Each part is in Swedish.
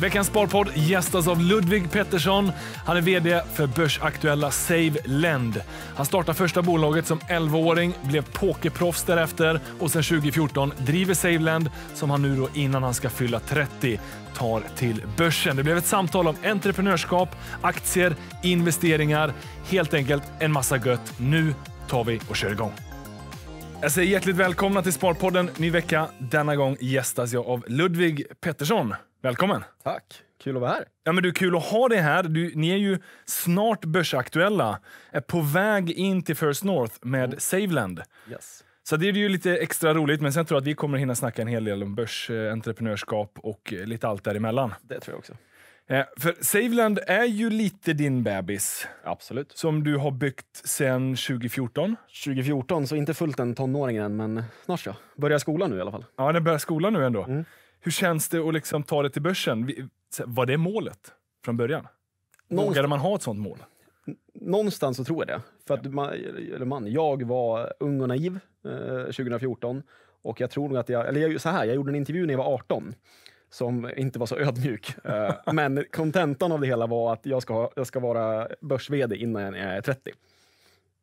Veckans Sparpodd gästas av Ludvig Pettersson. Han är VD för börsaktuella Save Lend. Han startade första bolaget som 11-åring, blev pokerproffs därefter och sedan 2014 driver Save Lend som han nu då innan han ska fylla 30 tar till börsen. Det blev ett samtal om entreprenörskap, aktier, investeringar, helt enkelt en massa gött. Nu tar vi och kör igång. Jag säger hjärtligt välkomna till Sparpodden ny vecka. Denna gång gästas jag av Ludvig Pettersson. Välkommen! Tack! Kul att vara här. Ja, men du, kul att ha dig här. Du, ni är ju snart börsaktuella. Är på väg in till First North med mm. Saveland. Yes. Så det är ju lite extra roligt, men sen tror jag att vi kommer hinna snacka en hel del om börsentreprenörskap eh, och eh, lite allt däremellan. Det tror jag också. Eh, för Saveland är ju lite din bebis. Absolut. Som du har byggt sen 2014. 2014, så inte fullt en tonåring än, men snart ja. Börjar skolan nu i alla fall. Ja, den börjar skolan nu ändå. Mm hur känns det att liksom ta det till börsen? Var det målet från början? Någonstans. Vågade man ha ett sånt mål? Någonstans så tror jag det. För att man, eller man, jag var ung och naiv eh, 2014. Och jag tror nog att jag, eller jag, så här, jag gjorde en intervju när jag var 18 som inte var så ödmjuk. Eh, men kontentan av det hela var att jag ska, jag ska vara börs innan jag är 30.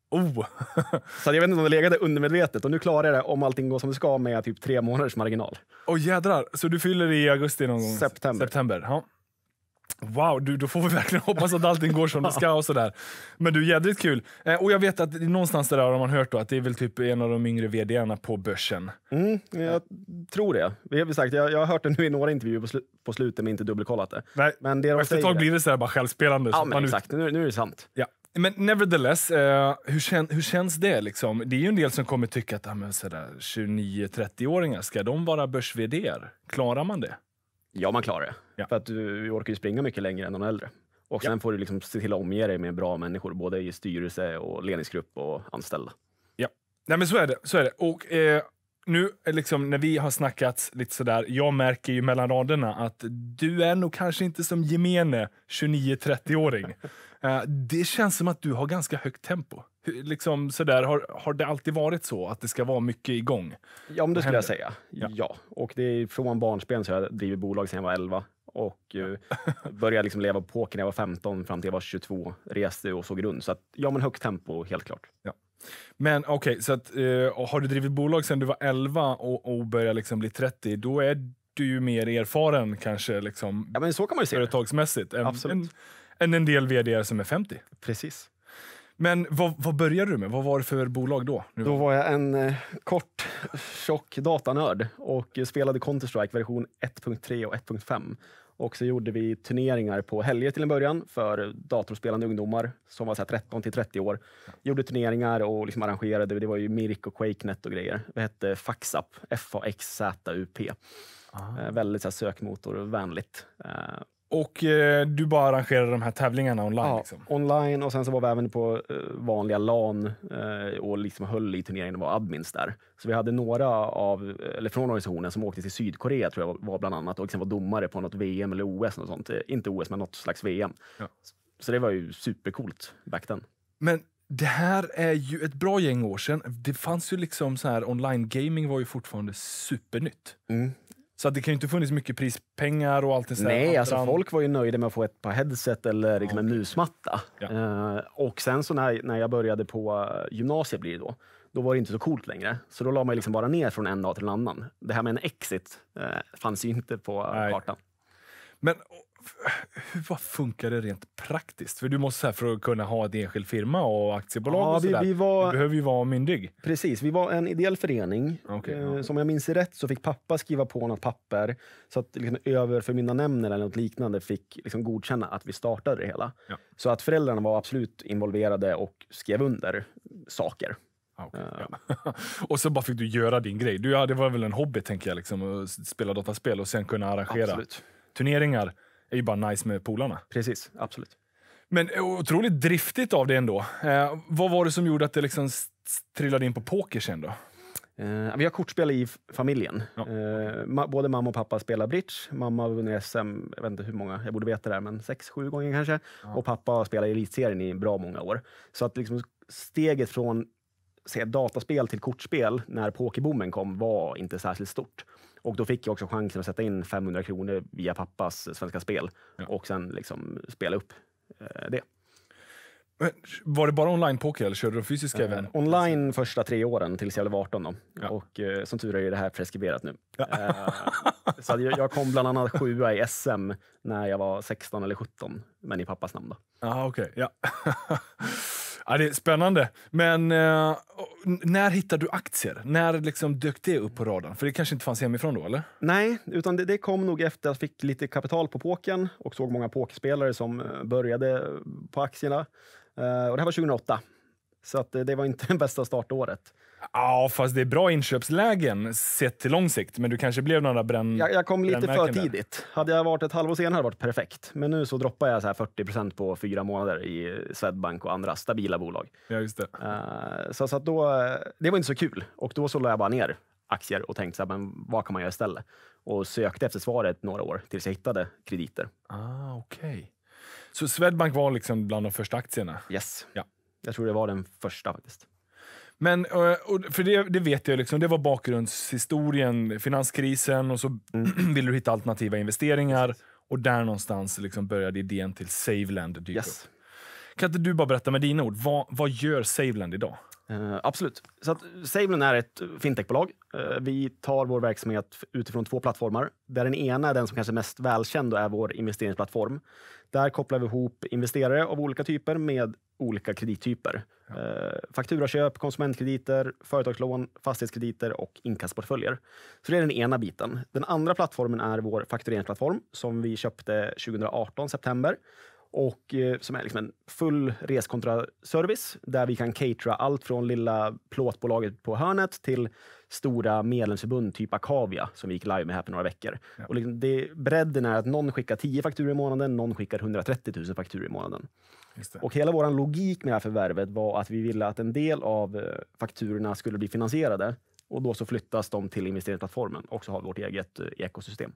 Oh. så jag vet inte om det legade undermedvetet. Och nu klarar jag det om allting går som det ska med typ tre månaders marginal. oh, jädrar, så du fyller i augusti någon gång? September. September ja. Wow, du, då får vi verkligen hoppas att allting går som det ska och sådär. Men du, jädrigt kul. Eh, och jag vet att någonstans där har man hört då, att det är väl typ en av de yngre vdarna på börsen. Mm, jag tror det. Vi sagt, jag, jag har hört det nu i några intervjuer på, slu på slutet, men inte dubbelkollat det. Nej. Men det de Efter ett tag blir det sådär bara självspelande. Ja, men exakt. Nu, nu, är det sant. Ja. Men nevertheless, eh, hur, kän, hur, känns det? Liksom? Det är ju en del som kommer tycka att ah, 29-30-åringar, ska de vara börs Klarar man det? Ja, man klarar det. Ja. För att du, du orkar ju springa mycket längre än de äldre. Och sen ja. får du liksom se till att omge dig med bra människor, både i styrelse och ledningsgrupp och anställda. Ja, Nej, men så är det. Så är det. Och, eh, nu eh, liksom, när vi har snackat lite sådär, jag märker ju mellan raderna att du är nog kanske inte som gemene 29-30-åring. Eh, det känns som att du har ganska högt tempo. Liksom sådär, har, har det alltid varit så att det ska vara mycket igång? Ja, men det skulle jag säga. Ja. ja. Och det är från barnsben så har jag drivit bolag sedan jag var 11 och eh, började liksom leva på poker när jag var 15 fram till jag var 22. Reste och såg runt. Så att, ja, men högt tempo helt klart. Ja. Men okej, okay, så att, uh, har du drivit bolag sedan du var 11 och, och börjar liksom bli 30, då är du ju mer erfaren kanske liksom, ja, men så kan man ju se företagsmässigt. Det. Absolut. En, än en del vd som är 50. Precis. Men vad, vad började du med? Vad var det för bolag då? Då var jag en eh, kort, tjock datanörd och spelade Counter-Strike version 1.3 och 1.5. Och så gjorde vi turneringar på helger till en början för datorspelande ungdomar som var 13 till 30 år. Gjorde turneringar och liksom arrangerade. Det var ju Mirk och QuakeNet och grejer. Vi hette Faxap, F-A-X-Z-U-P. Ah. Eh, väldigt så här sökmotorvänligt. Eh, och eh, du bara arrangerade de här tävlingarna online? Ja, liksom. online och sen så var vi även på eh, vanliga LAN eh, och liksom höll i turneringen och var admins där. Så vi hade några av, eller från organisationen som åkte till Sydkorea tror jag var bland annat och liksom var domare på något VM eller OS. Något sånt. Eh, inte OS, men något slags VM. Ja. Så det var ju supercoolt back then. Men det här är ju ett bra gäng år sedan. Det fanns ju liksom så här, online gaming var ju fortfarande supernytt. Mm. Så det kan ju inte funnits mycket prispengar och allt det Nej, alltså folk var ju nöjda med att få ett par headset eller liksom okay. en musmatta. Ja. Uh, och sen så när, när jag började på gymnasiet blir det då, då var det inte så coolt längre. Så då la man liksom bara ner från en dag till en annan. Det här med en exit uh, fanns ju inte på Nej. kartan. Men hur, vad funkar det rent praktiskt? För du måste här, för att kunna ha ett enskild firma och aktiebolag ja, och sådär, vi, vi var, du behöver ju vara myndig. Precis, vi var en ideell förening. Okay, eh, ja. Som jag minns rätt så fick pappa skriva på något papper så att liksom, överförmyndarnämnden eller något liknande fick liksom, godkänna att vi startade det hela. Ja. Så att föräldrarna var absolut involverade och skrev under saker. Ah, okay, eh. ja. och så bara fick du göra din grej. Du, ja, det var väl en hobby, tänker jag, liksom, att spela dataspel och sen kunna arrangera Absolut. turneringar är ju bara nice med polarna. Precis, absolut. Men eh, otroligt driftigt av det ändå. Eh, vad var det som gjorde att det liksom trillade in på poker sen då? Eh, vi har kortspel i familjen. Ja. Eh, ma både mamma och pappa spelar bridge. Mamma har vunnit SM, jag vet inte hur många, jag borde veta det här, men sex, sju gånger kanske. Ja. Och pappa har spelat i elitserien i bra många år. Så att liksom steget från se, dataspel till kortspel när pokerboomen kom var inte särskilt stort. Och då fick jag också chansen att sätta in 500 kronor via pappas Svenska Spel ja. och sen liksom spela upp eh, det. Men var det bara online-poker eller körde du fysiska eh, Online första tre åren tills jag blev 18. Då. Ja. Och eh, som tur är ju det här preskriberat nu. Ja. Eh, så jag, kom bland annat sjua i SM när jag var 16 eller 17, men i pappas namn. Då. Ah, okay. ja. Ja, det är spännande. Men eh, när hittade du aktier? När liksom dök det upp på radarn? För det kanske inte fanns hemifrån då? eller? Nej, utan det, det kom nog efter att jag fick lite kapital på poken och såg många pokerspelare som eh, började eh, på aktierna. Eh, och det här var 2008, så att, eh, det var inte det bästa startåret. Ja, fast det är bra inköpslägen sett till lång sikt. Men du kanske blev några bränn... Jag, jag kom lite för tidigt. Hade jag varit ett halvår senare hade det varit perfekt. Men nu så droppar jag så här 40 på fyra månader i Swedbank och andra stabila bolag. Ja, just det. Uh, så, så då, eh, det var inte så kul och då så la jag bara ner aktier och tänkte så här, men vad kan man göra istället? Och sökte efter svaret några år tills jag hittade krediter. Ah, Okej. Okay. Så Swedbank var liksom bland de första aktierna? Yes. Ja. Jag tror det var den första faktiskt. Men, eh, för det, det, vet jag, liksom, det var bakgrundshistorien, finanskrisen och så mm. ville du hitta alternativa investeringar. Och där någonstans liksom började idén till Saveland dyka yes. upp. Kan inte du bara berätta med dina ord, vad, vad gör Saveland idag? Uh, absolut. Så att Saveland är ett fintechbolag. Uh, vi tar vår verksamhet utifrån två plattformar. Där den ena är den som kanske är mest välkänd och är vår investeringsplattform. Där kopplar vi ihop investerare av olika typer med olika kredittyper. Ja. Eh, fakturaköp, konsumentkrediter, företagslån, fastighetskrediter och inkassportföljer. Så det är den ena biten. Den andra plattformen är vår faktureringsplattform som vi köpte 2018 september och eh, som är liksom en full reskontraservice där vi kan catera allt från lilla plåtbolaget på hörnet till stora medlemsförbund, typ Akavia, som vi gick live med här för några veckor. Ja. Och liksom det, bredden är att någon skickar 10 fakturor i månaden, någon skickar 130 000 fakturor i månaden. Och hela vår logik med det här förvärvet var att vi ville att en del av eh, fakturorna skulle bli finansierade och då så flyttas de till investeringsplattformen och så har vi vårt eget eh, ekosystem.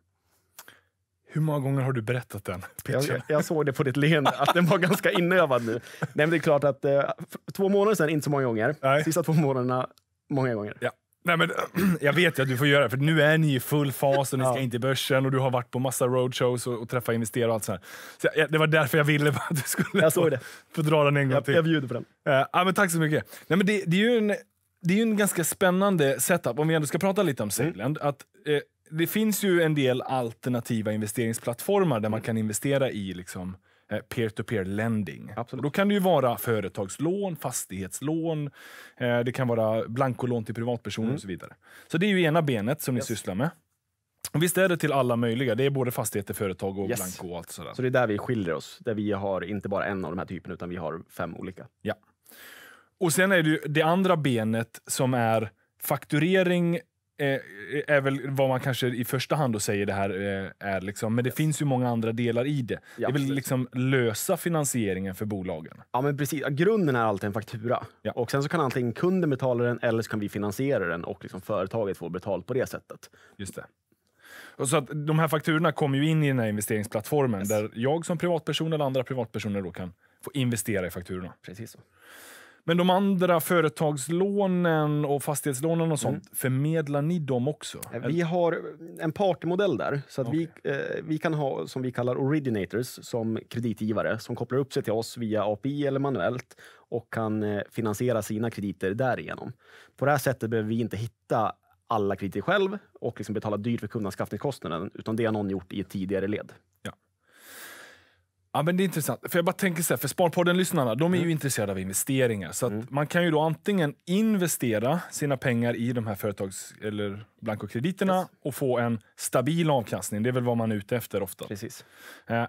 Hur många gånger har du berättat den jag, jag, såg det på ditt leende, att den var ganska inövad nu. Nej, men det är klart att eh, två månader sedan, inte så många gånger. Nej. Sista två månaderna, många gånger. Ja. Nej, men, jag vet ju att du får göra det, för nu är ni i full fas och ni ska ja. in till börsen och du har varit på massa roadshows och, och träffat investerare och allt sånt. Så jag, det var därför jag ville att du skulle jag såg det. Få, dra den en gång jag, till. Jag bjuder på den. Eh, ja, men tack så mycket. Nej, men det, det är ju en, det är en ganska spännande setup, om vi ändå ska prata lite om sailand. Mm. Att, eh, det finns ju en del alternativa investeringsplattformar där man kan investera i liksom eh, peer-to-peer lending. Absolut. Då kan det ju vara företagslån, fastighetslån, eh, det kan vara blankolån till privatpersoner mm. och så vidare. Så det är ju ena benet som yes. ni sysslar med. Och visst är det till alla möjliga? Det är både fastigheter, företag och yes. blanko och allt sådär. Så det är där vi skiljer oss, där vi har inte bara en av de här typerna utan vi har fem olika. Ja. Och sen är det ju det andra benet som är fakturering Eh, är väl vad man kanske i första hand då säger det här eh, är. Liksom. Men det yes. finns ju många andra delar i det. Ja, det vill precis. liksom lösa finansieringen för bolagen. Ja, men precis. Grunden är alltid en faktura. Ja. Och Sen så kan antingen kunden betala den eller så kan vi finansiera den och liksom företaget får betalt på det sättet. Just det. Och så att de här fakturorna kommer ju in i den här investeringsplattformen yes. där jag som privatperson eller andra privatpersoner då kan få investera i fakturorna. Precis så. Men de andra företagslånen och fastighetslånen och mm. sånt, mm. förmedlar ni dem också? Eh, vi har en partymodell där, så att okay. vi, eh, vi kan ha som vi kallar originators som kreditgivare som kopplar upp sig till oss via API eller manuellt och kan eh, finansiera sina krediter därigenom. På det här sättet behöver vi inte hitta alla krediter själv och liksom betala dyrt för kundanskaffningskostnaden, utan det har någon gjort i ett tidigare led. Ja, men det är intressant. För jag bara tänker så här, för Sparpodden-lyssnarna de är mm. ju intresserade av investeringar. Så mm. man kan ju då antingen investera sina pengar i de här företags eller blankokrediterna yes. och få en stabil avkastning. Det är väl vad man är ute efter ofta. Precis. Eh,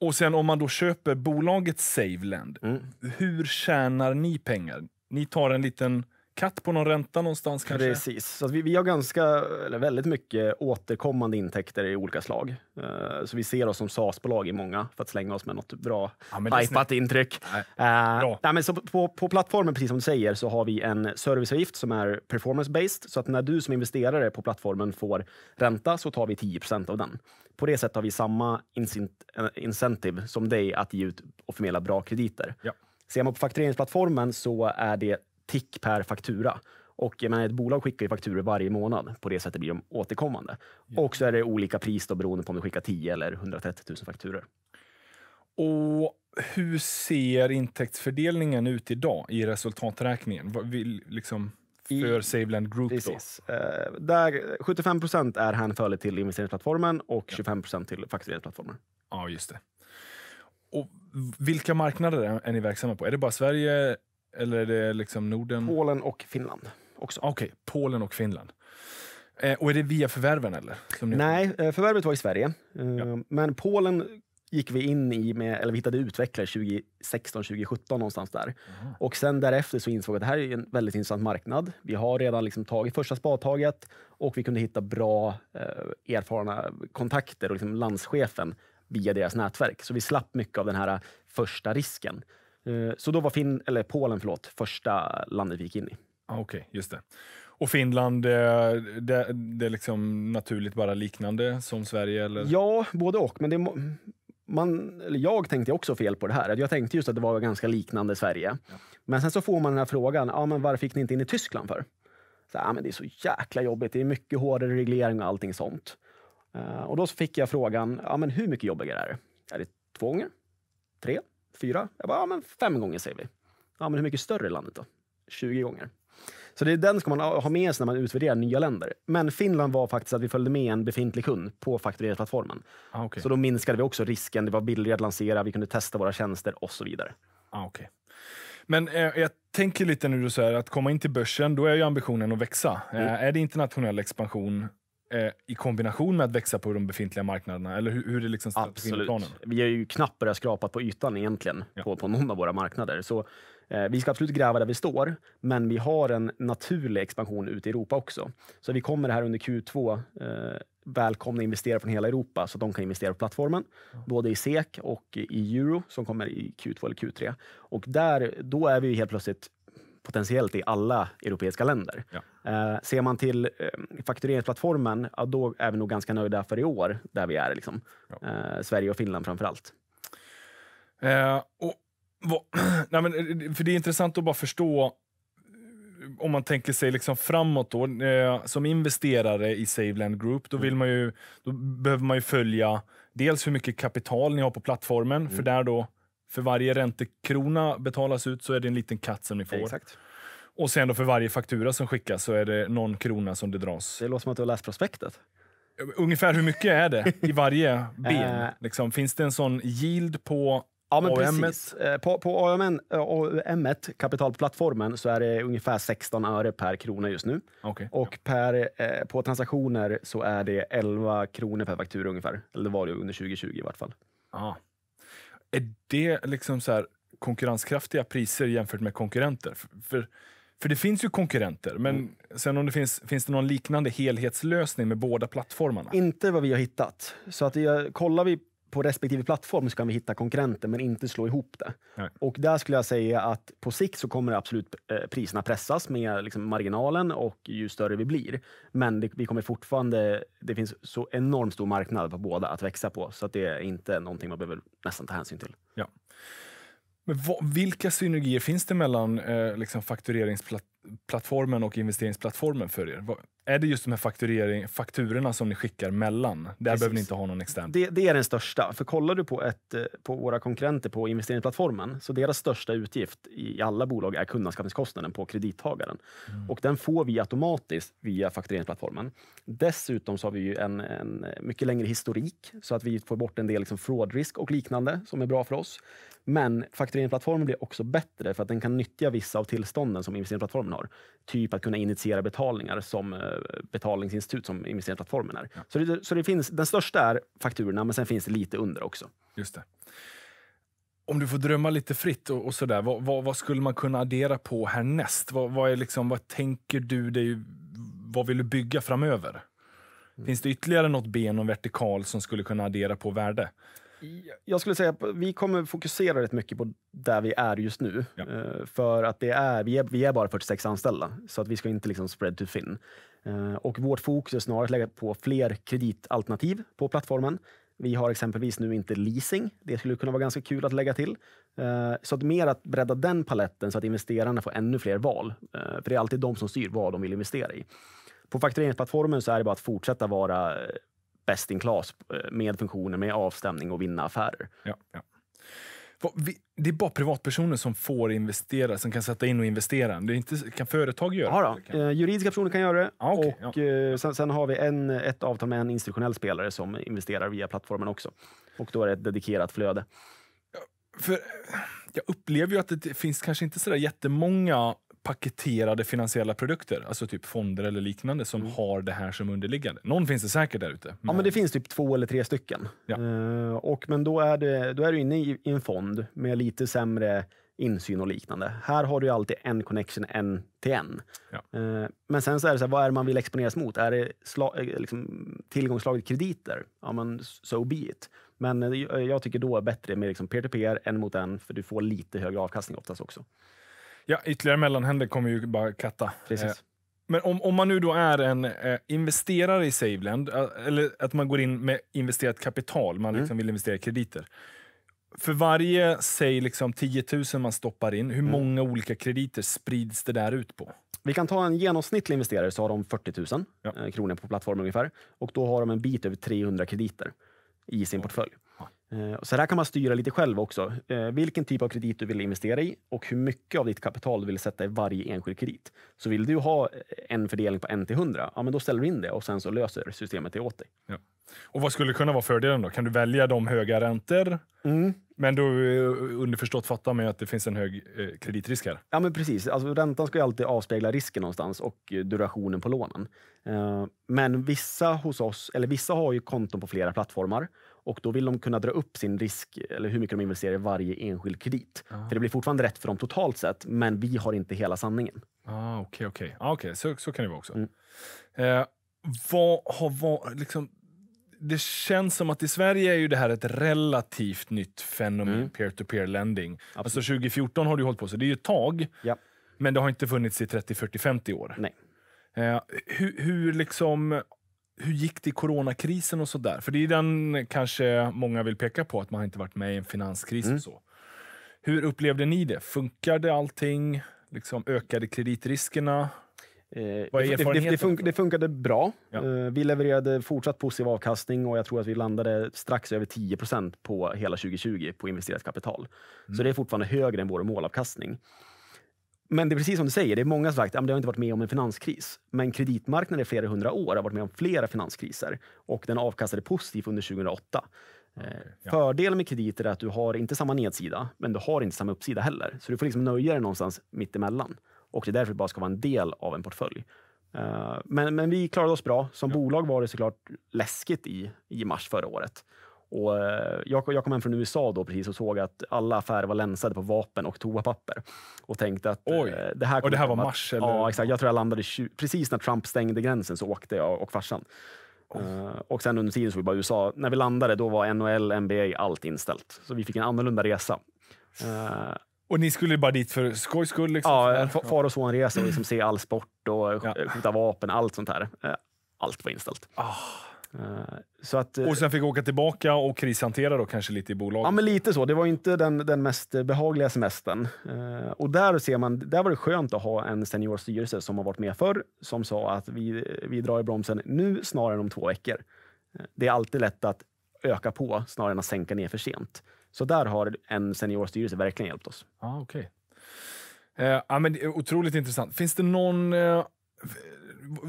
och sen om man då köper bolaget Saveland, mm. hur tjänar ni pengar? Ni tar en liten katt på någon ränta någonstans kanske? Precis. Så vi, vi har ganska, eller väldigt mycket återkommande intäkter i olika slag. Uh, så vi ser oss som SAS-bolag i många, för att slänga oss med något bra ja, intryck. Nej. Uh, nej men så på, på plattformen, precis som du säger, så har vi en serviceavgift som är performance-based. Så att när du som investerare på plattformen får ränta så tar vi 10 av den. På det sättet har vi samma eh, incentive som dig att ge ut och förmedla bra krediter. Ja. Ser man på faktureringsplattformen så är det tick per faktura. Och jag menar, ett bolag skickar ju fakturer varje månad. På det sättet blir de återkommande. Ja. Och så är det olika pris då, beroende på om du skickar 10 eller 130 000 fakturer. Och hur ser intäktsfördelningen ut idag i resultaträkningen? Vad vill, liksom, för I, Saveland Group? Precis. Eh, där 75 procent är hänförligt till investeringsplattformen och 25 procent till faktureringsplattformen. Ja, just det. Och vilka marknader är ni verksamma på? Är det bara Sverige, eller är det liksom Norden? Polen och Finland också. Okej, okay, Polen och Finland. Eh, och är det via förvärven eller? Nej, eh, förvärvet var i Sverige. Eh, ja. Men Polen gick vi in i, med, eller vi hittade utvecklare 2016, 2017 någonstans där. Mm. Och sen därefter så insåg vi att det här är en väldigt intressant marknad. Vi har redan liksom tagit första spadtaget och vi kunde hitta bra eh, erfarna kontakter och liksom landschefen via deras nätverk. Så vi slapp mycket av den här första risken. Eh, så då var fin eller Polen förlåt, första landet vi gick in i. Ah, Okej, okay, just det. Och Finland, det, eh, det, det, är liksom naturligt bara liknande som Sverige? Eller? Ja, både och. Men det, man, jag tänkte också fel på det här. Jag tänkte just att det var ganska liknande Sverige. Ja. Men sen så får man den här frågan, ah, men varför gick ni inte in i Tyskland för? Så, ah, men det är så jäkla jobbigt. Det är mycket hårdare reglering och allting sånt. Uh, och då fick jag frågan, ah, men hur mycket jobbigare är det? Är det två gånger? Tre? Fyra? Jag bara, ja men fem gånger säger vi. Ja, men hur mycket större är landet då? 20 gånger. Så det är den ska man ha med sig när man utvärderar nya länder. Men Finland var faktiskt att vi följde med en befintlig kund på faktureringsplattformen. Ah, okay. Så då minskade vi också risken. Det var billigare att lansera, vi kunde testa våra tjänster och så vidare. Ah, okay. Men eh, jag tänker lite nu du säger att komma in till börsen, då är ju ambitionen att växa. Mm. Eh, är det internationell expansion Eh, i kombination med att växa på de befintliga marknaderna? Eller hur, hur är liksom Absolut. Planen? Vi har ju knappt börjat skrapa på ytan egentligen ja. på, på någon av våra marknader. Så eh, vi ska absolut gräva där vi står, men vi har en naturlig expansion ute i Europa också. Så vi kommer här under Q2 eh, välkomna investerare från hela Europa så att de kan investera på plattformen, både i SEK och i euro som kommer i Q2 eller Q3. Och där, då är vi helt plötsligt potentiellt i alla europeiska länder. Ja. Eh, ser man till eh, faktureringsplattformen, ja, då är vi nog ganska nöjda för i år, där vi är. Liksom. Ja. Eh, Sverige och Finland framför allt. Eh, och, vad, nej men, eh, för det är intressant att bara förstå eh, om man tänker sig liksom framåt då, som investerare i Saveland Group, då, vill mm. man ju, då behöver man ju följa dels hur mycket kapital ni har på plattformen, mm. för där då för varje räntekrona betalas ut så är det en liten katt som ni får. Exakt. Och sen då för varje faktura som skickas så är det någon krona som det dras. Det låter som att du har läst prospektet. Ungefär hur mycket är det i varje eh. ben? liksom, finns det en sån yield på Ja, men AMS. precis. Eh, på, på AMN, AUM, eh, kapitalplattformen, så är det ungefär 16 öre per krona just nu. Okay. Och per, eh, på transaktioner så är det 11 kronor per faktura ungefär. Eller det var det under 2020 i vart fall. Aha. Är det liksom så här konkurrenskraftiga priser jämfört med konkurrenter? För, för, för det finns ju konkurrenter, men mm. sen om det finns, finns det någon liknande helhetslösning med båda plattformarna? Inte vad vi har hittat. Så att jag, kollar vi på respektive plattform så kan vi hitta konkurrenter, men inte slå ihop det. Nej. Och där skulle jag säga att på sikt så kommer absolut eh, priserna pressas med liksom marginalen och ju större vi blir. Men det, vi kommer fortfarande, det finns så enormt stor marknad på båda att växa på, så att det är inte någonting man behöver nästan ta hänsyn till. Ja. Men vad, vilka synergier finns det mellan eh, liksom faktureringsplatt plattformen och investeringsplattformen för er? Är det just de här fakturering, fakturorna som ni skickar mellan? Där Precis. behöver ni inte ha någon extern. Det, det, är den största. För kollar du på, ett, eh, på våra konkurrenter på investeringsplattformen, så deras största utgift i alla bolag är kundanskaffningskostnaden på kredittagaren. Mm. Och den får vi automatiskt via faktureringsplattformen. Dessutom så har vi ju en, en mycket längre historik, så att vi får bort en del liksom fraudrisk och liknande som är bra för oss. Men faktureringsplattformen blir också bättre för att den kan nyttja vissa av tillstånden som investeringsplattformen har. Typ att kunna initiera betalningar som eh, betalningsinstitut, som investeringsplattformen är. Ja. Så, det, så det finns, den största är fakturorna, men sen finns det lite under också. Just det. Om du får drömma lite fritt, och, och sådär, vad, vad, vad, skulle man kunna addera på härnäst? Vad, vad, är liksom, vad tänker du dig? Vad vill du bygga framöver? Mm. Finns det ytterligare något ben och vertikal som skulle kunna addera på värde? jag skulle säga att vi kommer fokusera rätt mycket på där vi är just nu. Ja. Eh, för att det är vi, är, vi är bara 46 anställda, så att vi ska inte liksom spread to thin. Eh, och vårt fokus är snarare att lägga på fler kreditalternativ på plattformen. Vi har exempelvis nu inte leasing. Det skulle kunna vara ganska kul att lägga till. Eh, så att mer att bredda den paletten så att investerarna får ännu fler val. För det är alltid de som styr vad de vill investera i. På faktureringsplattformen så är det bara att fortsätta vara bäst in class eh, med funktioner, med avstämning och vinna affärer. Ja, ja. Det är bara privatpersoner som får investera, som kan sätta in och investera. Det inte, kan företag göra ja, det? Eh, juridiska personer kan göra det. Ah, okay, och, ja. Eh, sen, sen, har vi en, ett avtal med en institutionell spelare som investerar via plattformen också. Och då är det ett dedikerat flöde. För jag upplever ju att det finns kanske inte sådär jättemånga paketerade finansiella produkter, alltså typ fonder eller liknande, som mm. har det här som underliggande. Någon finns det säkert där ute. Men... Ja, men det finns typ två eller tre stycken. Ja. Uh, och, men då är, det, då är du inne i, i en fond med lite sämre insyn och liknande. Här har du alltid en connection, en till en. Ja. Uh, men sen så är det så här, vad är det man vill exponeras mot? Är det sla- eh, liksom, tillgångslaget krediter? Ja, men so be it. Men jag tycker då är bättre med liksom peer-to-peer, en mot en, för du får lite högre avkastning oftast också. Ja, ytterligare mellanhänder kommer ju bara katta. Precis. Eh, men om, om man nu då är en eh, investerare i Saveland, eh, eller att man går in med investerat kapital, man mm. liksom mm. vill investera i krediter. För varje, säg liksom 10 000 man stoppar in, hur mm. många olika krediter sprids det där ut på? Vi kan ta en genomsnittlig investerare så har de 40 000 ja. Eh, kronor på plattformen ungefär. Och då har de en bit över 300 krediter i sin ja. portfölj. Eh, så där kan man styra lite själv också. Eh, vilken typ av kredit du vill investera i och hur mycket av ditt kapital du vill sätta i varje enskild kredit. Så vill du ha eh, en fördelning på 1 till 100, ja, men då ställer du in det och sen så löser systemet det åt dig. Ja. Och vad skulle kunna vara fördelen då? Kan du välja de höga räntor? Mm. Men du underförstått fattar man att det finns en hög kreditrisk här. Ja, men precis. Alltså, räntan ska ju alltid avspegla risken någonstans och durationen på lånen. Men vissa hos oss, eller vissa har ju konton på flera plattformar och då vill de kunna dra upp sin risk, eller hur mycket de investerar i varje enskild kredit. Ah. För det blir fortfarande rätt för dem totalt sett, men vi har inte hela sanningen. Ah, Okej, okay, okay. ah, okay. så, så kan det vara också. Mm. Eh, vad har varit... Liksom, det känns som att i Sverige är ju det här ett relativt nytt fenomen, mm. peer-to-peer lending. Alltså 2014 har du hållit på, så det är ju ett tag. Ja. Men det har inte funnits i 30, 40, 50 år. Nej. Eh, hur, hur, liksom, hur gick det i coronakrisen och sådär? För det är den kanske många vill peka på, att man inte varit med i en finanskris mm. och så. Hur upplevde ni det? Funkade allting? Liksom ökade kreditriskerna? Eh, Vad är det, det, det, fun det funkade bra. Ja. Eh, vi levererade fortsatt positiv avkastning och jag tror att vi landade strax över 10 på hela 2020 på investerat kapital. Mm. Så det är fortfarande högre än vår målavkastning. Men det är precis som du säger, det är många som sagt att det har inte varit med om en finanskris. Men kreditmarknaden i flera hundra år har varit med om flera finanskriser och den avkastade positivt under 2008. Eh, okay, ja. Fördelen med krediter är att du har inte samma nedsida, men du har inte samma uppsida heller. Så du får liksom nöja dig någonstans mittemellan. Och det är därför det bara ska vara en del av en portfölj. Eh, men, men vi klarade oss bra. Som ja. bolag var det såklart läskigt i, i mars förra året. Och eh, jag, kom hem från USA då precis och såg att alla affärer var länsade på vapen och toapapper. Och tänkte att... Oj. Eh, det här och det här var mars? eller? Ja, exakt. Jag tror jag landade precis när Trump stängde gränsen så åkte jag och farsan. Uh, och sen under tiden så vi bara USA. När vi landade då var NHL, NBA, allt inställt. Så vi fick en annorlunda resa. och ni skulle bara dit för skojs skull? Liksom, ja, far och son-resa och liksom se all sport och skjuta vapen, allt sånt här. allt var inställt. Oh. Eh, så att, eh, och sen fick åka tillbaka och krishantera då kanske lite i bolaget? Ja, men lite så. Det var inte den, den mest behagliga semestern. Eh, och där, ser man, där var det skönt att ha en senior styrelse som har varit med förr, som sa att vi, vi drar i bromsen nu snarare än om två veckor. Det är alltid lätt att öka på snarare än att sänka ner för sent. Så där har en seniorstyrelse verkligen hjälpt oss. Ah, okay. Eh, ja, men otroligt intressant. Finns det någon... Eh,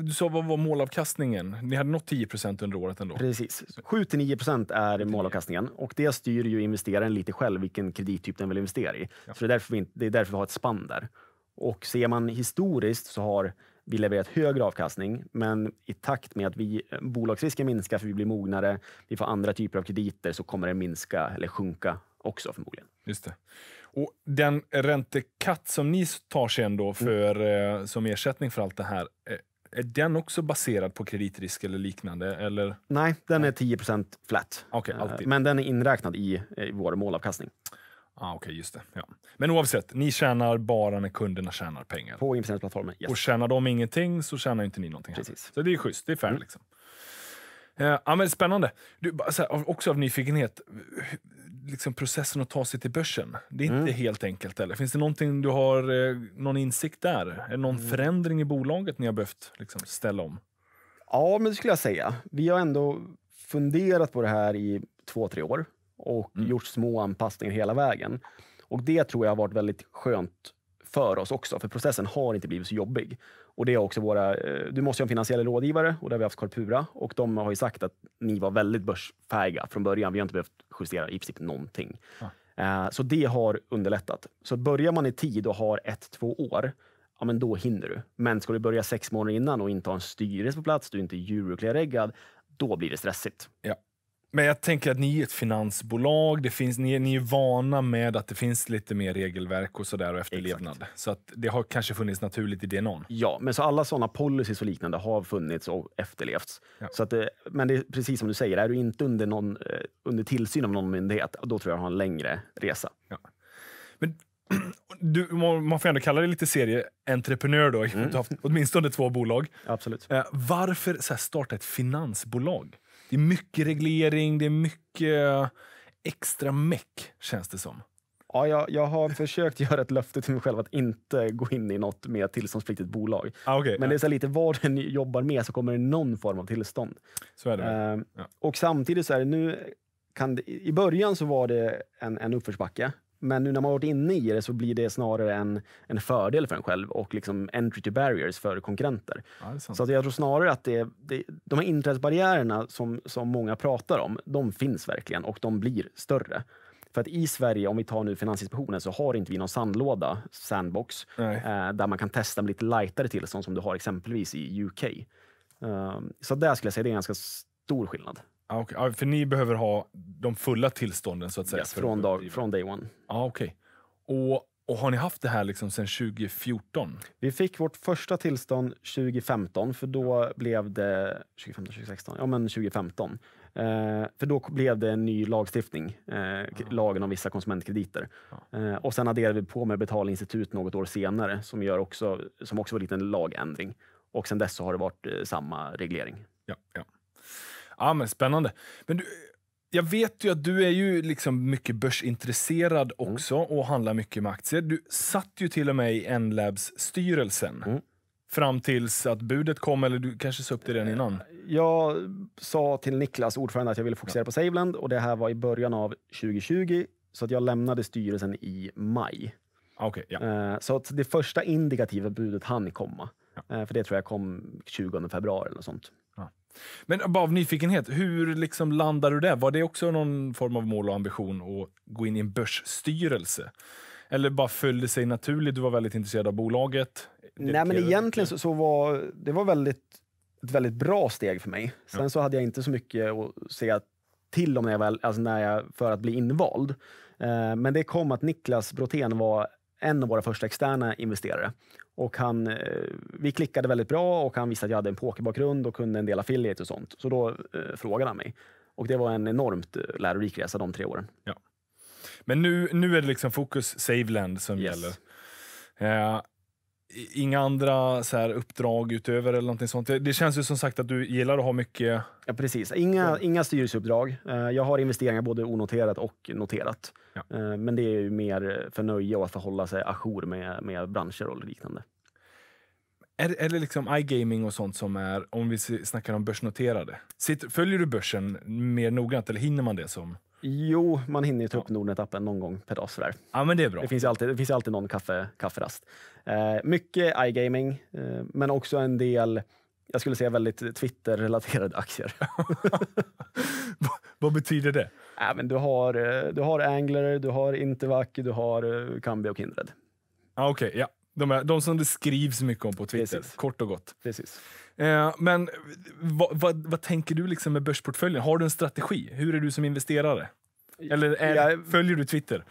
du sa vad var målavkastningen? Ni hade nått 10 under året ändå? Precis. 7-9 är målavkastningen och det styr ju investeraren lite själv vilken kredittyp den vill investera i. Ja. Så det är, därför vi, det är därför vi har ett spann där. Och ser man historiskt så har vi levererat högre avkastning, men i takt med att vi, bolagsrisken minskar för vi blir mognare, vi får andra typer av krediter, så kommer den minska eller sjunka också förmodligen. Just det. Och den räntekatt som ni tar sen då mm. för, mm. som ersättning för allt det här, eh, är den också baserad på kreditrisk eller liknande? Eller? Nej, den är 10 flat. Okay, eh, alltid. Men den är inräknad i, i vår målavkastning. Ah, Okej, okay, just det. Ja. Men oavsett, ni tjänar bara när kunderna tjänar pengar. På investeringsplattformen, yes. Och tjänar de ingenting så tjänar inte ni någonting. Precis. Så det är schysst, det är fair. Mm. Liksom. Eh, ja, men spännande. Du, här, också av nyfikenhet, liksom processen att ta sig till börsen. Det är mm. inte helt enkelt heller. Finns det någonting du har, eh, någon insikt där? Är det någon mm. förändring i bolaget ni har behövt liksom, ställa om? Ja, men det skulle jag säga. Vi har ändå funderat på det här i två, tre år och mm. gjort små anpassningar hela vägen. Och Det tror jag har varit väldigt skönt för oss också, för processen har inte blivit så jobbig. Och det är också våra, eh, du måste ju ha en finansiell rådgivare och där har vi haft Carpura och de har ju sagt att ni var väldigt börsfärga från början. Vi har inte behövt justera i princip någonting. Ja. Eh, så det har underlättat. Så börjar man i tid och har ett, två år, ja, men då hinner du. Men ska du börja sex månader innan och inte ha en styrelse på plats, du är inte euroclear-reggad, då blir det stressigt. Ja. Men jag tänker att ni är ett finansbolag. Det finns, ni, ni är vana med att det finns lite mer regelverk och sådär och efterlevnad. Exakt. Så att det har kanske funnits naturligt i DNA. Ja, men så alla sådana policies och liknande har funnits och efterlevts. Ja. Så att det, men det är precis som du säger, är du inte under, någon, eh, under tillsyn av någon myndighet, då tror jag du har en längre resa. Ja. Men du, man får ändå kalla dig lite serieentreprenör då, mm. du har mm. haft åtminstone två bolag. Absolut. Eh, varför så här, starta ett finansbolag? Det är mycket reglering, det är mycket eh, extra meck, känns det som. Ja, jag, jag har försökt göra ett löfte till mig själv att inte gå in i något med tillståndspliktigt bolag. Ah, okay, Men ja. det är så lite vad den jobbar med så kommer det någon form av tillstånd. Så är det. Eh, ja. Och samtidigt så är det nu, kan det, i början så var det en, en uppförsbacke men nu när man varit inne i det så blir det snarare en, en fördel för en själv och liksom entry to barriers för konkurrenter. Ja, så att jag tror snarare att det, det, de här inträdesbarriärerna som, som många pratar om, de finns verkligen och de blir större. För att i Sverige, om vi tar nu Finansinspektionen, så har inte vi någon sandlåda, sandbox, eh, där man kan testa med lite lightare tillstånd som du har exempelvis i UK. Um, ehm, så där skulle jag säga det är en ganska stor skillnad. Ah, okay. ah, för ni behöver ha de fulla tillstånden så att säga? Yes, från, dag, från day one. Ah, okay. och, och har ni haft det här liksom sedan 2014? Vi fick vårt första tillstånd 2015, för då blev det... 2015, 2016? Ja, men 2015. Eh, för då blev det en ny lagstiftning, eh, ah. lagen om vissa konsumentkrediter. Ah. Eh, och sen adderade vi på med betalinstitut något år senare, som, gör också, som också var en liten lagändring. Och sen dess har det varit eh, samma reglering. Ja, ja. Ja, men spännande. Men du, jag vet ju att du är ju liksom mycket börsintresserad mm. också mm. och handlar mycket med aktier. Du satt ju till och med i Enlabs styrelsen. Mm. Fram tills att budet kom, eller du kanske sa upp det redan innan? Jag sa till Niklas, ordförande, att jag ville fokusera på Saveland och det här var i början av 2020, så att jag lämnade styrelsen i maj. Ah, okay, ja. Eh, så att det första indikativa budet hann komma. Ja. Eh, för det tror jag kom 20 februari eller något sånt. Men bara av nyfikenhet, hur liksom landade du där? Var det också någon form av mål och ambition att gå in i en börsstyrelse? Eller bara föll det sig naturligt? Du var väldigt intresserad av bolaget? Nej, men egentligen så, så, var det var väldigt, ett väldigt bra steg för mig. Sen ja. så hade jag inte så mycket att säga till om när jag väl, alltså när jag, för att bli invald. Eh, men det kom att Niklas Brotén var en av våra första externa investerare. Och han, eh, vi klickade väldigt bra och han visste att jag hade en pokerbakgrund och kunde en del affiliate och sånt. Så då eh, frågade han mig. Och det var en enormt eh, lärorik resa de tre åren. Ja. Men nu, nu är det liksom fokus Saveland som yes. gäller. Eh, inga andra så här, uppdrag utöver eller någonting sånt? Det känns ju som sagt att du gillar att ha mycket... Ja, precis. Inga, ja. inga styrelseuppdrag. Eh, jag har investeringar både onoterat och noterat. Ja. Eh, men det är ju mer för nöje och att förhålla sig ajour med, med branscher och liknande. Är, är det liksom iGaming och sånt som är, om vi snackar om börsnoterade? Sitter, följer du börsen mer noggrant eller hinner man det som? Jo, man hinner ju ta upp ja. Nordnet-appen någon gång per dag. Sådär. Ja, men det är bra. Det finns ju alltid, det finns alltid någon kaffe, kafferast. Eh, mycket iGaming, eh, men också en del, jag skulle säga väldigt Twitter-relaterade aktier. Vad betyder det? Äh, men du, har, eh, du har Angler, du har Intervac, du har eh, Kambi och Kindred. Ah, Okej, okay, ja. De, är, de som det skrivs mycket om på Twitter, Precis. kort och gott. Precis. Eh, men vad, vad, vad, tänker du liksom med börsportföljen? Har du en strategi? Hur är du som investerare? Eller är, jag... följer du Twitter?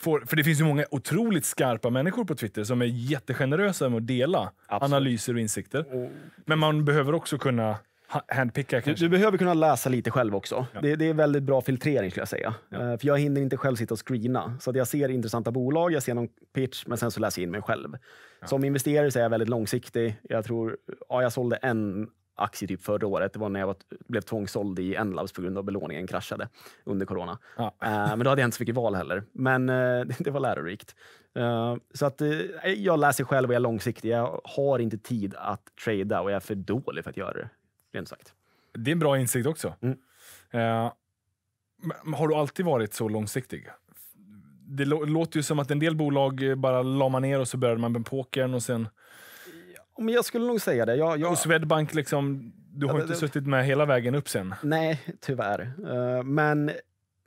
Får, för det finns ju många otroligt skarpa människor på Twitter som är jättegenerösa med att dela Absolut. analyser och insikter. Och... Men man behöver också kunna handpicka du, du, behöver kunna läsa lite själv också. Ja. Det, det, är väldigt bra filtrering skulle jag säga. Ja. Eh, för jag hinner inte själv sitta och screena. Så att jag ser intressanta bolag, jag ser någon pitch, men sen så läser jag in mig själv. Ja. Som investerare så är jag väldigt långsiktig. Jag tror, ja, jag sålde en aktie typ förra året. Det var när jag var, blev tvångssåld i Enlabs på grund av belåningen kraschade under corona. Ja. Eh, men då hade jag inte så mycket val heller. Men eh, det var lärorikt. så att jag läser själv och jag är långsiktig. Jag har inte tid att trada och jag är för dålig för att göra det rent sagt. Det är en bra insikt också. Mm. Eh, har du alltid varit så långsiktig? Det låter ju som att en del bolag bara la man ner och så började man med pokern och sen... Ja, men jag skulle nog säga det. Jag, jag... Och Swedbank, liksom, du har ja, det, inte suttit med hela vägen upp sen? Nej, tyvärr. Uh, men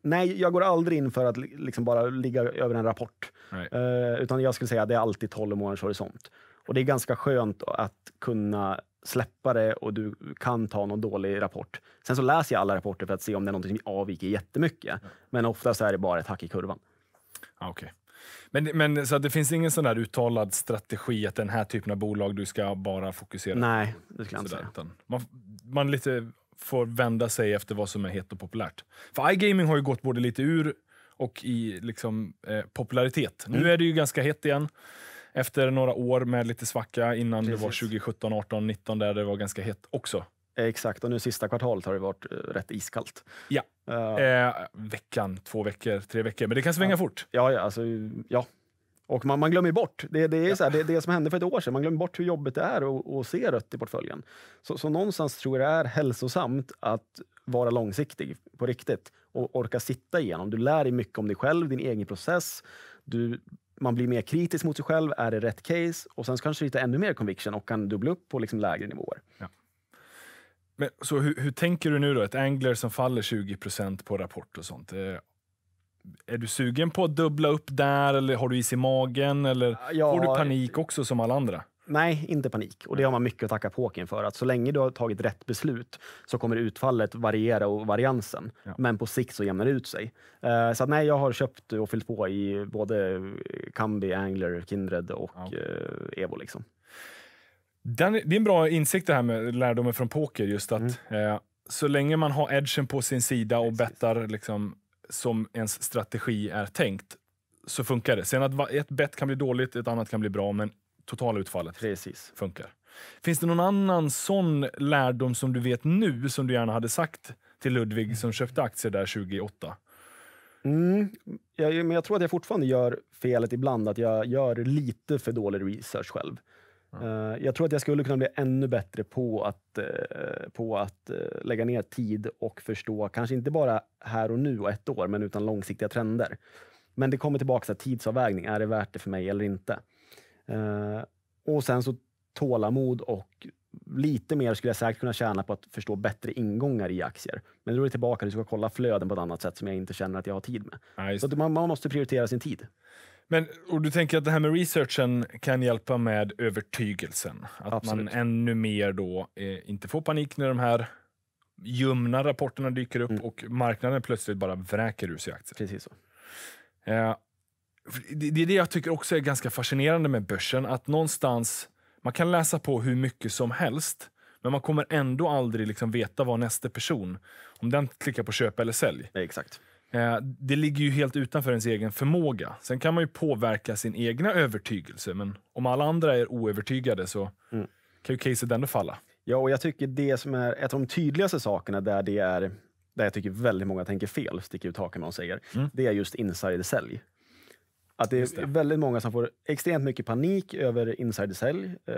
nej, jag går aldrig in för att liksom bara ligga över en rapport. Uh, utan jag skulle säga att det är alltid 12 månaders horisont. Och det är ganska skönt att kunna släppa det och du kan ta någon dålig rapport. Sen så läser jag alla rapporter för att se om det är något som avviker jättemycket. Men oftast är det bara ett hack i kurvan. Ah, okay. Men, men så det finns ingen sån där uttalad strategi att den här typen av bolag du ska bara fokusera Nej, på? Nej, det skulle jag inte säga. Man, man lite får vända sig efter vad som är hett och populärt. För iGaming har ju gått både lite ur och i liksom, eh, popularitet. Mm. Nu är det ju ganska hett igen efter några år med lite svacka innan Precis. det var 2017, 18, 19 där det var ganska hett också. Eh, exakt, och nu sista kvartalet har det varit eh, rätt iskallt. Ja. Uh, eh, veckan, två veckor, tre veckor, men det kan svänga ja. fort. Ja, ja, alltså, ja. Och man, man glömmer bort, det, det är ja. så här, det, det, som hände för ett år sedan, man glömmer bort hur jobbigt det är att se rött i portföljen. Så, så någonstans tror jag det är hälsosamt att vara långsiktig på riktigt och orka sitta igenom. Du lär dig mycket om dig själv, din egen process. Du man blir mer kritisk mot sig själv. Är det rätt case? Och sen kanske du hittar ännu mer conviction och kan dubbla upp på liksom lägre nivåer. Ja. Men, så hur, hur, tänker du nu då? Ett angler som faller 20 på rapport och sånt. Eh, är du sugen på att dubbla upp där eller har du is i magen? Eller ja, får du panik eh, också som alla andra? Nej, inte panik. Och det har man mycket att tacka Påken för. Att så länge du har tagit rätt beslut så kommer utfallet variera och variansen. Ja. Men på sikt så jämnar det ut sig. Eh, så att, nej, jag har köpt och fyllt på i både Kambi, Angler, Kindred och ja. Eh, Evo. Liksom. Den, det är en bra insikt det här med lärdomen från poker. Just att mm. uh, så länge man har edgen på sin sida och bettar liksom, som ens strategi är tänkt så funkar det. Sen att ett bett kan bli dåligt, ett annat kan bli bra, men totalutfallet Precis. funkar. Finns det någon annan sån lärdom som du vet nu som du gärna hade sagt till Ludvig som köpte aktier där 2008? Mm. Jag, men jag tror att jag fortfarande gör felet ibland att jag gör lite för dålig research själv. Mm. Jag tror att jag skulle kunna bli ännu bättre på att, eh, på att eh, lägga ner tid och förstå, kanske inte bara här och nu och ett år, men utan långsiktiga trender. Men det kommer tillbaka till tidsavvägning. Är det värt det för mig eller inte? Eh, och sen så tålamod och lite mer skulle jag säkert kunna tjäna på att förstå bättre ingångar i aktier. Men då är det tillbaka, du ska kolla flöden på ett annat sätt som jag inte känner att jag har tid med. Ja, så man, man, måste prioritera sin tid. Men, och du tänker att det här med researchen kan hjälpa med övertygelsen? Att Absolut. man ännu mer då eh, inte får panik när de här ljumna rapporterna dyker upp mm. och marknaden plötsligt bara vräker ur sig aktier. Precis så. Eh, det är det jag tycker också är ganska fascinerande med börsen. Att någonstans, man kan läsa på hur mycket som helst, men man kommer ändå aldrig liksom veta vad nästa person, om den klickar på köp eller sälj. Nej, exakt. Eh, det ligger ju helt utanför ens egen förmåga. Sen kan man ju påverka sin egna övertygelse, men om alla andra är oövertygade så mm. kan ju caset ändå falla. Ja, och jag tycker det som är ett av de tydligaste sakerna där det är där jag tycker väldigt många tänker fel, sticker ut hakan vad säger, mm. det är just sälj att det är det. väldigt många som får extremt mycket panik över insidersälj. Eh,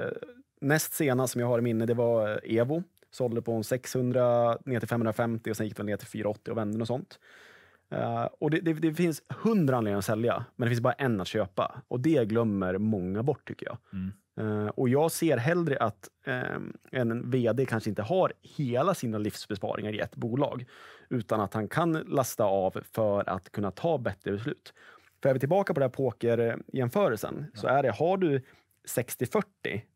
näst senast som jag har i minne det var eh, Evo. Sålde på 600 ner till 550 och sen gick det ner till 480 och vände och sånt. Eh, och det, det, det finns hundra anledningar att sälja, men det finns bara en att köpa. Och det glömmer många bort tycker jag. Mm. Uh, och jag ser hellre att um, en VD kanske inte har hela sina livsbesparingar i ett bolag, utan att han kan lasta av för att kunna ta bättre beslut. För är vi tillbaka på den här pokerjämförelsen mm. så är det, har du 60-40,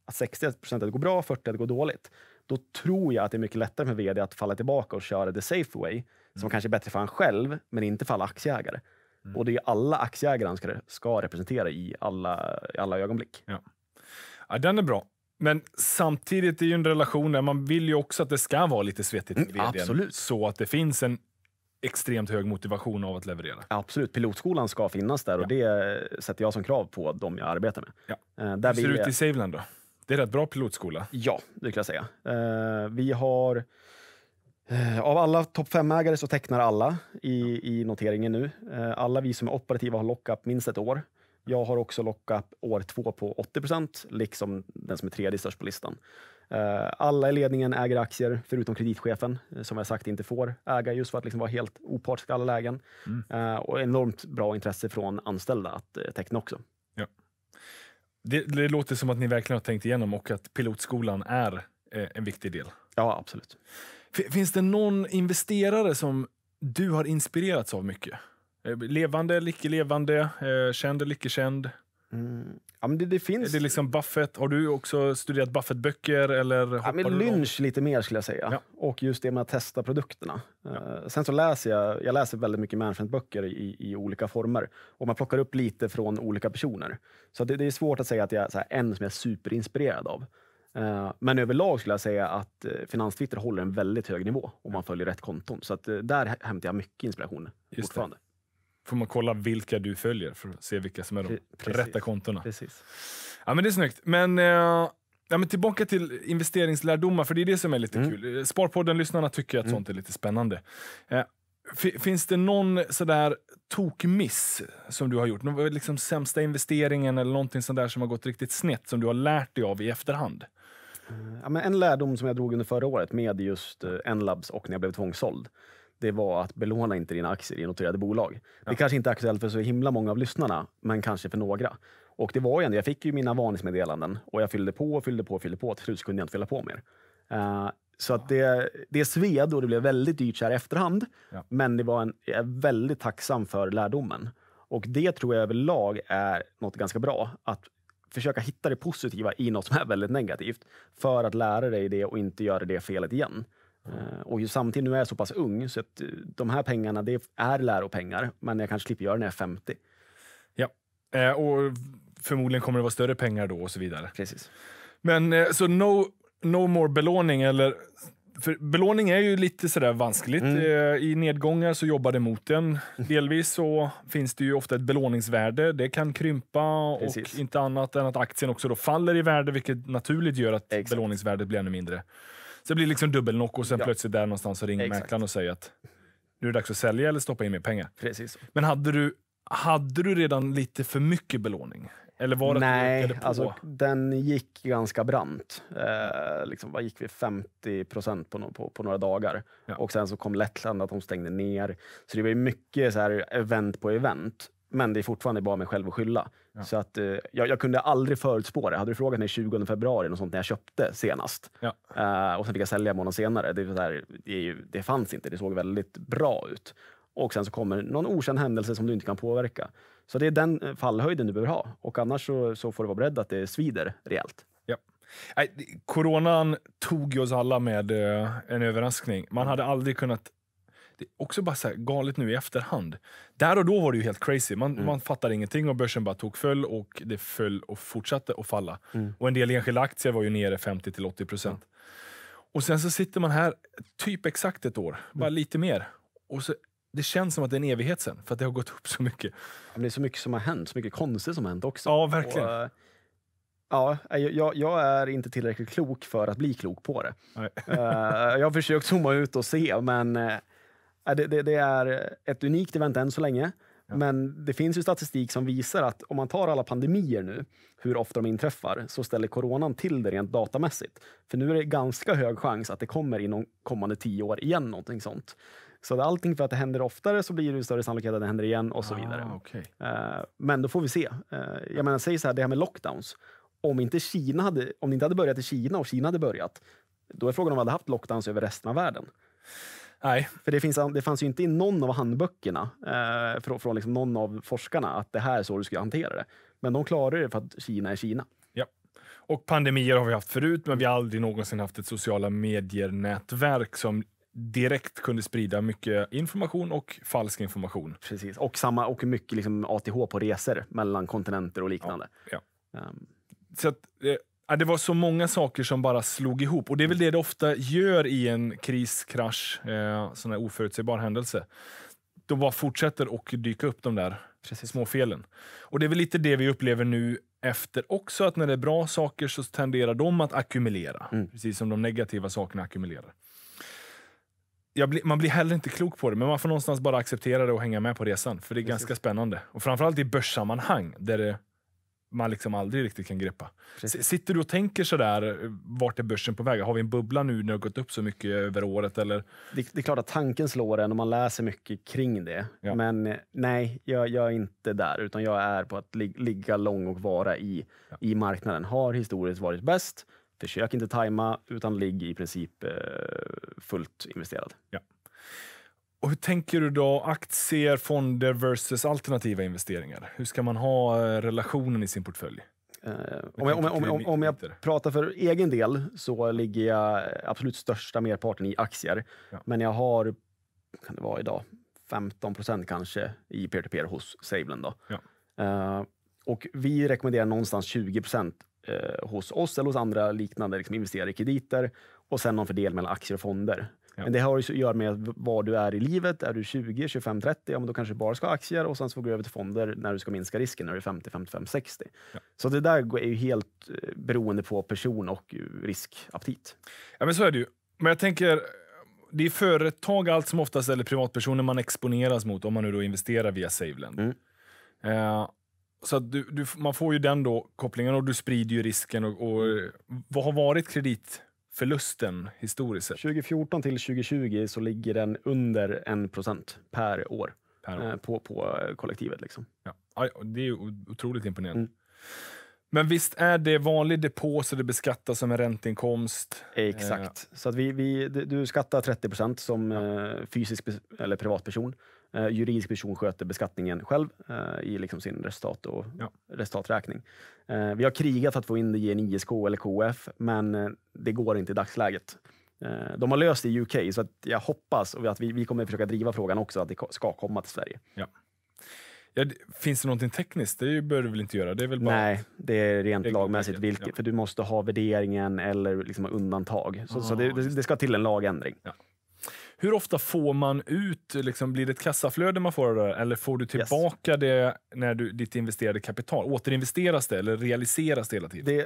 att 60 procent går bra, 40 att det går dåligt, då tror jag att det är mycket lättare för vd att falla tillbaka och köra the safe way, mm. som kanske är bättre för han själv, men inte för alla aktieägare. Mm. Och det är alla aktieägare han ska, ska representera i alla, i alla ögonblick. Ja. ja, den är bra. Men samtidigt är ju en relation där man vill ju också att det ska vara lite svettigt för mm, Absolut. Så att det finns en extremt hög motivation av att leverera. Absolut, pilotskolan ska finnas där och ja. det sätter jag som krav på de jag arbetar med. Ja. Eh, Hur ser det ut i Saveland då? Det är rätt bra pilotskola. Ja, det kan jag säga. Eh, vi har... Eh, av alla topp 5-ägare så tecknar alla i, i noteringen nu. Eh, alla vi som är operativa har lockup minst ett år. Jag har också lockup år två på 80 liksom den som är tredje störst på listan. Eh, alla i ledningen äger aktier, förutom kreditchefen, eh, som jag sagt inte får äga, just för att liksom vara helt opartisk i alla lägen. Mm. Eh, och enormt bra intresse från anställda att teckna också. Ja. Det, det låter som att ni verkligen har tänkt igenom och att pilotskolan är en viktig del. Ja, absolut. Finns det någon investerare som du har inspirerats av mycket? Levande eller icke levande? Känd eller icke känd? Mm. Ja, men det, det finns... Är det liksom Buffett? Har du också studerat Buffett-böcker? Eller ja, men Lynch någon? lite mer skulle jag säga. Ja. Och just det med att testa produkterna. Ja. Eh, sen så läser jag, jag läser väldigt mycket managementböcker i, i olika former. Och man plockar upp lite från olika personer. Så det, det är svårt att säga att jag är en som jag är superinspirerad av. Eh, men överlag skulle jag säga att eh, finanstwitter håller en väldigt hög nivå om man följer rätt konton. Så att där hämtar jag mycket inspiration Just fortfarande. Det får man kolla vilka du följer för att se vilka som är de Precis. rätta kontona. Precis. Ja, men det är snyggt. Men, eh, ja, men tillbaka till investeringslärdomar, för det är det som är lite mm. kul. Eh, Sparpodden-lyssnarna tycker att mm. sånt är lite spännande. Eh, finns det någon sådär tokmiss som du har gjort? Någon liksom sämsta investeringen eller någonting sånt som har gått riktigt snett som du har lärt dig av i efterhand? Ja, men en lärdom som jag drog under förra året med just Enlabs och när jag blev tvångssåld det var att belåna inte dina aktier i noterade bolag. Ja. Det kanske inte är aktuellt för så himla många av lyssnarna, men kanske för några. Och det var ju ändå, jag fick ju mina varningsmeddelanden och jag fyllde på och fyllde på och fyllde på. Till slut kunde jag inte fylla på mer. Uh, så att det, det sved och det blev väldigt dyrt så här efterhand. Ja. Men det var en, jag är väldigt tacksam för lärdomen. Och det tror jag överlag är något ganska bra. Att försöka hitta det positiva i något som är väldigt negativt. För att lära dig det och inte göra det felet igen. Eh, och samtidigt, nu är jag så pass ung, så att eh, de här pengarna det är läropengar, men jag kanske slipper göra det när jag är 50. Ja, eh, och förmodligen kommer det vara större pengar då och så vidare. Precis. Men så no, no more belåning, eller för belåning är ju lite sådär vanskligt. Mm. I nedgångar så jobbar det mot en. Delvis så finns det ju ofta ett belåningsvärde. Det kan krympa Precis. och inte annat än att aktien också då faller i värde, vilket naturligt gör att Exakt. belåningsvärdet blir ännu mindre. Så det blir liksom dubbelnock och sen ja. plötsligt där någonstans så ringer Exakt. mäklaren och säger att nu är det dags att sälja eller stoppa in mer pengar. Precis. Men hade du, hade du redan lite för mycket belåning? Eller var det Nej, att på? Alltså, den gick ganska brant. Eh, liksom, vad gick vi 50 procent på, no på, på, några dagar? Ja. Och sen så kom Lettland, att de stängde ner. Så det var mycket så här event på event. Men det är fortfarande bara mig själv att skylla. Ja. Så att, eh, jag, jag, kunde aldrig förutspå det. Hade du frågat mig 20 februari något sånt, när jag köpte senast ja. eh, och sen fick jag sälja en månad senare. Det, där, det, ju, det fanns inte. Det såg väldigt bra ut. Och sen så kommer någon okänd händelse som du inte kan påverka. Så det är den eh, fallhöjden du behöver ha. Och annars så, så får du vara beredd att det svider rejält. Ja. coronan tog ju oss alla med eh, en överraskning. Man mm. hade aldrig kunnat det är också bara så här galet nu i efterhand. Där och då var det ju helt crazy. Man, mm. man fattade ingenting och börsen bara tog föll och det föll och fortsatte att falla. Mm. Och en del enskilda aktier var ju nere 50-80 procent. Mm. Och sen så sitter man här typ exakt ett år, bara mm. lite mer. Och så, det känns som att det är en evighet sen, för att det har gått upp så mycket. det är så mycket som har hänt, så mycket konstigt som har hänt också. Ja, verkligen. Och, eh, Ja, jag, jag, är inte tillräckligt klok för att bli klok på det. Uh, jag har försökt zooma ut och se, men eh, Äh, det, det, det, är eh, ett unikt event än så länge. Ja. Men det finns ju statistik som visar att om man tar alla pandemier nu, hur ofta de inträffar, så ställer coronan till det rent datamässigt. För nu är det ganska hög chans att det kommer inom kommande tio år igen, någonting sånt. Så allting för att det händer oftare så blir det större sannolikhet att det händer igen och så ah, vidare. Okay. Eh, men då får vi se. Eh, jag menar, säg så här, det här med lockdowns. Om, inte Kina hade, om det inte hade börjat i Kina och Kina hade börjat, då är frågan om vi hade haft lockdowns över resten av världen. Nej. För det, finns, det fanns ju inte i någon av handböckerna eh, från, från liksom någon av forskarna att det här är så du skulle hantera det. Men de klarar det för att Kina är Kina. Ja. Och pandemier har vi haft förut, men vi har aldrig någonsin haft ett sociala medier-nätverk som direkt kunde sprida mycket information och falsk information. Precis, och, samma, och mycket liksom ATH på resor mellan kontinenter och liknande. Ja, ja. Um. Så att, eh, Ja, det var så många saker som bara slog ihop. Och Det är väl det det ofta gör i en kris, krasch, eh, sån här oförutsägbar händelse. Då bara fortsätter och dyka upp de där Precis. små felen. Och Det är väl lite det vi upplever nu efter också, att när det är bra saker så tenderar de att ackumulera. Mm. Precis som de negativa sakerna ackumulerar. Blir, man blir heller inte klok på det, men man får någonstans bara acceptera det och hänga med på resan. För det är Precis. ganska spännande. Och framförallt i börssammanhang, där det man liksom aldrig riktigt kan greppa. Precis. Sitter du och tänker sådär, eh, vart är börsen på väg? Har vi en bubbla nu när det har gått upp så mycket över året? Eller? Det, det är klart att tanken slår en och man läser mycket kring det. Ja. Men eh, nej, jag, jag, är inte där, utan jag är på att lig, ligga lång och vara i, ja. i marknaden. Har historiskt varit bäst. Försök inte tajma, utan ligg i princip eh, fullt investerad. Ja. Och hur tänker du då aktier, fonder versus alternativa investeringar? Hur ska man ha eh, relationen i sin portfölj? Eh, om, jag, om, jag, om, jag, om, jag, pratar för egen del så ligger jag absolut största merparten i aktier. Ja. Men jag har, kan det vara idag, 15 procent kanske i peer-to-peer hos Sablen. Då. Ja. Eh, och vi rekommenderar någonstans 20 procent eh, hos oss eller hos andra liknande liksom investerare i krediter och sen någon fördel mellan aktier och fonder. Men det har ju att göra med var du är i livet. Är du 20, 25, 30, ja, men då kanske du bara ska ha aktier och sen så får du över till fonder när du ska minska risken när du är 50, 55, 60. Ja. Så det där är ju helt eh, beroende på person och eh, riskaptit. Ja, men så är det ju. Men jag tänker, det är företag allt som oftast, eller privatpersoner man exponeras mot om man nu då investerar via Savelend. Mm. Eh, så du, du, man får ju den då kopplingen och du sprider ju risken. Och, och mm. eh, Vad har varit kredit förlusten historiskt sett? 2014 till 2020 så ligger den under 1 per år, per år. Eh, på, på eh, kollektivet. Liksom. Ja. Det är otroligt imponerande. Mm. Men visst är det vanlig depå så det beskattas som en ränteinkomst? Exakt. Eh. Så att vi, vi du skattar 30 som ja. fysisk eller privatperson Eh, juridisk person sköter beskattningen själv eh, i liksom sin resultat och ja. resultaträkning. Eh, vi har krigat för att få in det i en ISK eller KF, men eh, det går inte i dagsläget. Eh, de har löst det i UK, så att jag hoppas att vi, vi kommer försöka driva frågan också, att det ska komma till Sverige. Ja. Ja, finns det någonting tekniskt? Det bör du väl inte göra? Det är väl bara Nej, det är rent lagmässigt, vilket, ja. för du måste ha värderingen eller liksom undantag. Så, ah, så det, det, ska till en lagändring. Ja. Hur ofta får man ut, liksom, blir det ett kassaflöde man får det, eller får du tillbaka yes. det när du, ditt investerade kapital? Återinvesteras det eller realiseras det hela tiden? Det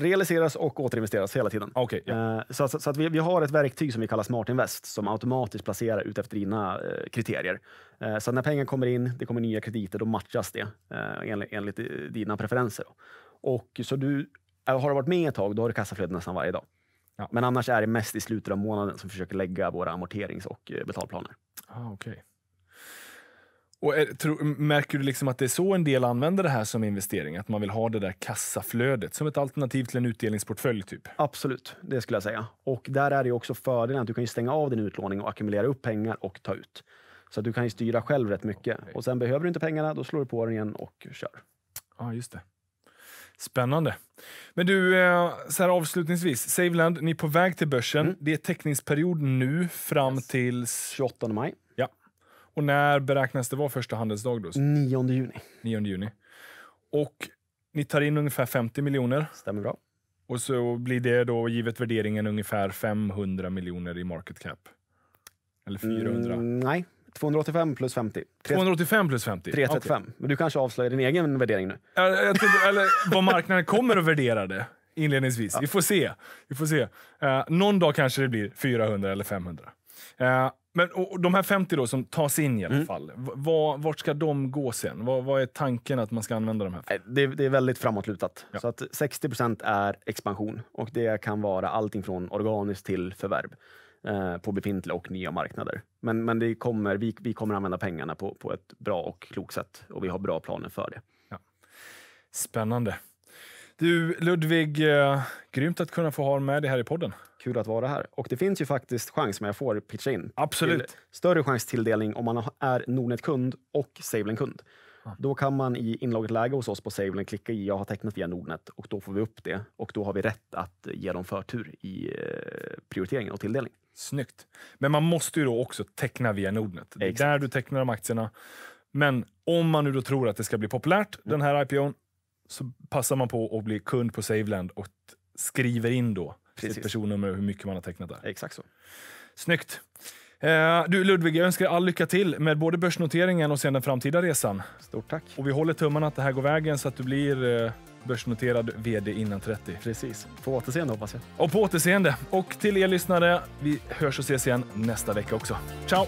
realiseras och återinvesteras hela tiden. Okay, yeah. Eh, så, så, så, att vi, vi, har ett verktyg som vi kallar Smart Invest som automatiskt placerar ut efter dina eh, kriterier. Eh, så när pengar kommer in, det kommer nya krediter, då matchas det eh, enligt, enligt eh, dina preferenser. Då. Och, så du, eh, har du varit med ett tag, då har du kassaflöde nästan varje dag. Ja. Men annars är det mest i slutet av månaden som vi försöker lägga våra amorterings och eh, betalplaner. Ah, okay. Och är, tro, märker du liksom att det är så en del använder det här som investering? Att man vill ha det där kassaflödet som ett alternativ till en utdelningsportfölj? typ? Absolut, det skulle jag säga. Och där är det också fördelen att du kan stänga av din utlåning och ackumulera upp pengar och ta ut. Så du kan styra själv rätt mycket. Okay. Och sen behöver du inte pengarna, då slår du på den igen och kör. Ja, ah, just det. Spännande. Men du, eh, så här avslutningsvis. Saveland, ni är på väg till börsen. Mm. Det är teckningsperiod nu fram yes. till... 28 maj. Ja. Och när beräknas det vara första handelsdag? Då? 9 juni. 9 juni. Och ni tar in ungefär 50 miljoner. Stämmer bra. Och så blir det då, givet värderingen, ungefär 500 miljoner i market cap. Eller 400? Mm, nej, 285 plus 50. 285 plus 50? 335. Okay. Men du kanske avslöjar din egen värdering nu? Eller vad marknaden kommer att värdera det inledningsvis. Ja. Vi får se. Vi får se. Uh, någon dag kanske det blir 400 eller 500. Uh, eh, men och, de här 50 då som tas in i alla mm. fall, var, vart ska de gå sen? Vad, vad är tanken att man ska använda de här eh, Det, det är väldigt framåtlutat. Ja. Så att 60 är expansion och det kan vara allting från organiskt till förvärv eh, på befintliga och nya marknader. Men, men det kommer, vi, vi kommer använda pengarna på, på ett bra och klokt sätt och vi har bra planer för det. Ja. Spännande. Du Ludvig, eh, grymt att kunna få ha med dig här i podden kul att vara här. Och det finns ju faktiskt chans, men jag får pitcha in. Absolut. Större chans tilldelning om man är Nordnet-kund och Savelin-kund. Då kan man i inloggat läge hos oss på Savelin klicka i “Jag har tecknat via Nordnet” och då får vi upp det och då har vi rätt att ge dem förtur i eh, prioriteringen och tilldelning. Snyggt. Men man måste ju då också teckna via Nordnet. Det är där du tecknar de aktierna. Men om man nu då tror att det ska bli populärt, mm. den här IPOn, så passar man på att bli kund på Saveland och skriver in då Precis. sitt personnummer och hur mycket man har tecknat där. Exakt så. Snyggt! Eh, du Ludvig, jag önskar all lycka till med både börsnoteringen och sen den framtida resan. Stort tack! Och vi håller tummarna att det här går vägen så att du blir eh, börsnoterad VD innan 30. Precis. På återseende hoppas jag. Och på återseende! Och till er lyssnare, vi hörs och ses igen nästa vecka också. Ciao!